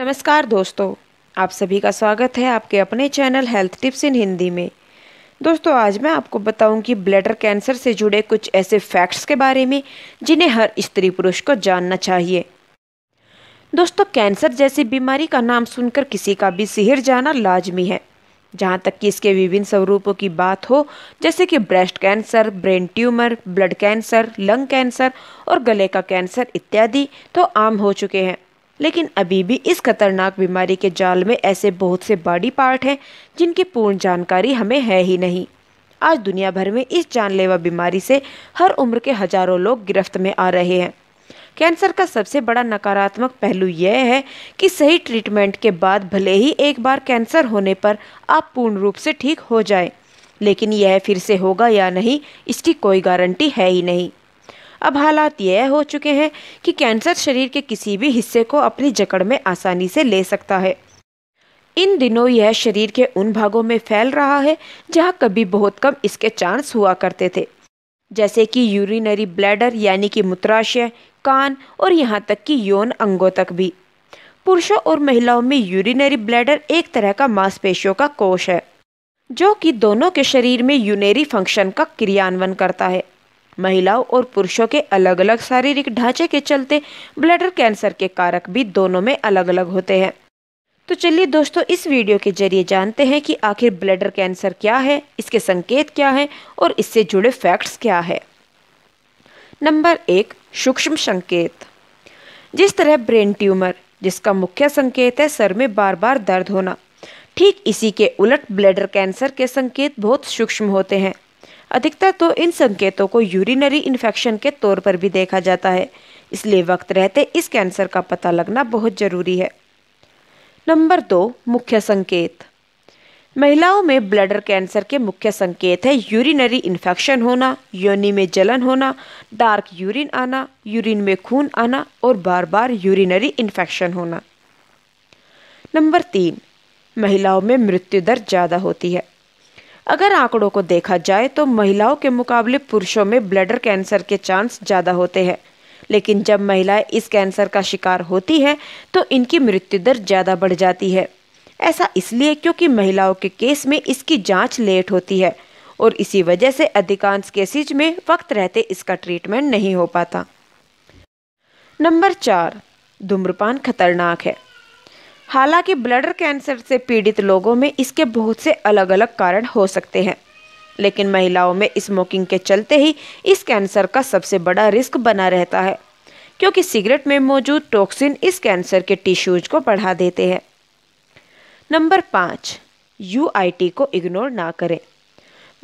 नमस्कार दोस्तों आप सभी का स्वागत है आपके अपने channel health tips in Hindi में दोस्तों आज मैं आपको कि ब्लैडर कैंसर से जुड़े कुछ ऐसे फैक्ट्स के बारे में जिन्हें हर स्त्री पुरुष को जानना चाहिए दोस्तों कैंसर जैसी बीमारी का नाम सुनकर किसी का भी सिहर जाना लाजमी है जहाँ तक कि इसके विभिन्न स्वरूपों की बात हो जैसे कि breast cancer brain tumour blood cancer lung cancer और गले का कैंसर इत्यादि तो आम हो चुके हैं लेकिन अभी भी इस खतरनाक बीमारी के जाल में ऐसे बहुत से बॉडी पार्ट हैं जिनकी पूर्ण जानकारी हमें है ही नहीं आज दुनिया भर में इस जानलेवा बीमारी से हर उम्र के हजारों लोग गिरफ्त में आ रहे हैं कैंसर का सबसे बड़ा नकारात्मक पहलू यह है कि सही ट्रीटमेंट के बाद भले ही एक बार कैंसर होने पर आप पूर्ण रूप से ठीक हो जाए लेकिन यह फिर से होगा या नहीं इसकी कोई गारंटी है ही नहीं अब हालात यह हो चुके हैं कि कैंसर शरीर के किसी भी हिस्से को अपनी जकड़ में आसानी से ले सकता है इन दिनों यह शरीर के उन भागों में फैल रहा है जहां कभी बहुत कम इसके चांस हुआ करते थे जैसे कि यूरिनरी ब्लैडर यानी कि मूत्राशय कान और यहाँ तक कि यौन अंगों तक भी पुरुषों और महिलाओं में यूरिनरी ब्लैडर एक तरह का मांसपेशियों का कोष है जो कि दोनों के शरीर में यूनेरी फंक्शन का क्रियान्वयन करता है महिलाओं और पुरुषों के अलग अलग शारीरिक ढांचे के चलते ब्लडर कैंसर के कारक भी दोनों में अलग अलग होते हैं तो चलिए दोस्तों इस वीडियो के जरिए जानते हैं कि आखिर ब्लडर कैंसर क्या है इसके संकेत क्या हैं और इससे जुड़े फैक्ट्स क्या है नंबर एक सूक्ष्म संकेत जिस तरह ब्रेन ट्यूमर जिसका मुख्य संकेत है सर में बार बार दर्द होना ठीक इसी के उलट ब्लैडर कैंसर के संकेत बहुत सूक्ष्म होते हैं अधिकतर तो इन संकेतों को यूरिनरी इन्फेक्शन के तौर पर भी देखा जाता है इसलिए वक्त रहते इस कैंसर का पता लगना बहुत जरूरी है नंबर दो मुख्य संकेत महिलाओं में ब्लडर कैंसर के मुख्य संकेत है यूरिनरी इन्फेक्शन होना योनि में जलन होना डार्क यूरिन आना यूरिन में खून आना और बार बार यूरिनरी इन्फेक्शन होना नंबर तीन महिलाओं में मृत्यु दर ज़्यादा होती है अगर आंकड़ों को देखा जाए तो महिलाओं के मुकाबले पुरुषों में ब्लडर कैंसर के चांस ज़्यादा होते हैं लेकिन जब महिलाएं इस कैंसर का शिकार होती है तो इनकी मृत्यु दर ज़्यादा बढ़ जाती है ऐसा इसलिए क्योंकि महिलाओं के केस में इसकी जांच लेट होती है और इसी वजह से अधिकांश केसेज में वक्त रहते इसका ट्रीटमेंट नहीं हो पाता नंबर चार धूम्रपान खतरनाक है हालांकि ब्लडर कैंसर से पीड़ित लोगों में इसके बहुत से अलग अलग कारण हो सकते हैं लेकिन महिलाओं में स्मोकिंग के चलते ही इस कैंसर का सबसे बड़ा रिस्क बना रहता है क्योंकि सिगरेट में मौजूद टॉक्सिन इस कैंसर के टिश्यूज को बढ़ा देते हैं नंबर पाँच यू को इग्नोर ना करें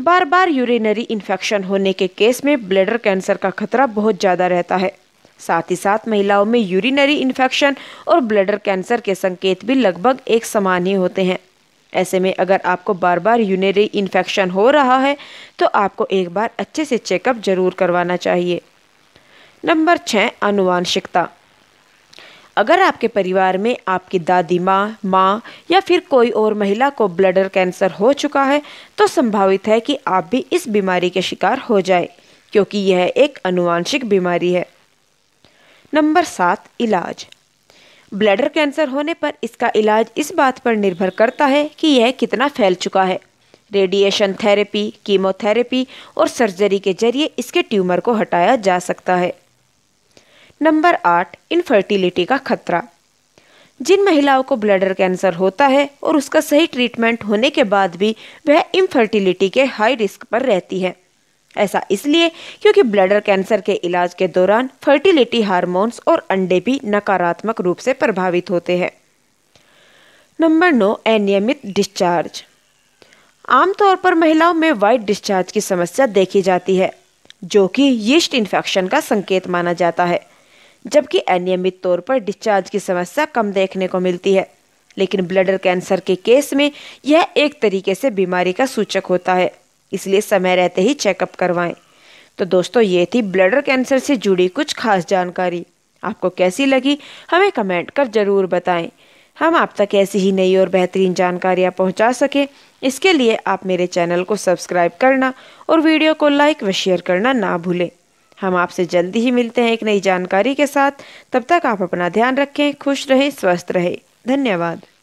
बार बार यूरिनरी इन्फेक्शन होने के केस में ब्लडर कैंसर का खतरा बहुत ज़्यादा रहता है साथ ही साथ महिलाओं में यूरिनरी इन्फेक्शन और ब्लडर कैंसर के संकेत भी लगभग एक समान ही होते हैं ऐसे में अगर आपको बार बार यूनरी इन्फेक्शन हो रहा है तो आपको एक बार अच्छे से चेकअप जरूर करवाना चाहिए नंबर छः अनुवांशिकता अगर आपके परिवार में आपकी दादी माँ माँ या फिर कोई और महिला को ब्लडर कैंसर हो चुका है तो संभावित है कि आप भी इस बीमारी के शिकार हो जाए क्योंकि यह एक अनुवांशिक बीमारी है नंबर सात इलाज ब्लडर कैंसर होने पर इसका इलाज इस बात पर निर्भर करता है कि यह कितना फैल चुका है रेडिएशन थेरेपी कीमोथेरेपी और सर्जरी के जरिए इसके ट्यूमर को हटाया जा सकता है नंबर आठ इनफर्टिलिटी का खतरा जिन महिलाओं को ब्लडर कैंसर होता है और उसका सही ट्रीटमेंट होने के बाद भी वह इनफर्टिलिटी के हाई रिस्क पर रहती है ऐसा इसलिए क्योंकि ब्लडर कैंसर के इलाज के दौरान फर्टिलिटी हार्मोन्स और अंडे भी नकारात्मक रूप से प्रभावित होते हैं नंबर नौ अनियमित डिस्चार्ज आमतौर पर महिलाओं में वाइट डिस्चार्ज की समस्या देखी जाती है जो कि यीस्ट इन्फेक्शन का संकेत माना जाता है जबकि अनियमित तौर पर डिस्चार्ज की समस्या कम देखने को मिलती है लेकिन ब्लडर कैंसर के केस में यह एक तरीके से बीमारी का सूचक होता है इसलिए समय रहते ही चेकअप करवाएं तो दोस्तों ये थी ब्लडर कैंसर से जुड़ी कुछ खास जानकारी आपको कैसी लगी हमें कमेंट कर ज़रूर बताएं हम आप तक ऐसी ही नई और बेहतरीन जानकारियाँ पहुँचा सकें इसके लिए आप मेरे चैनल को सब्सक्राइब करना और वीडियो को लाइक व शेयर करना ना भूलें हम आपसे जल्दी ही मिलते हैं एक नई जानकारी के साथ तब तक आप अपना ध्यान रखें खुश रहें स्वस्थ रहें धन्यवाद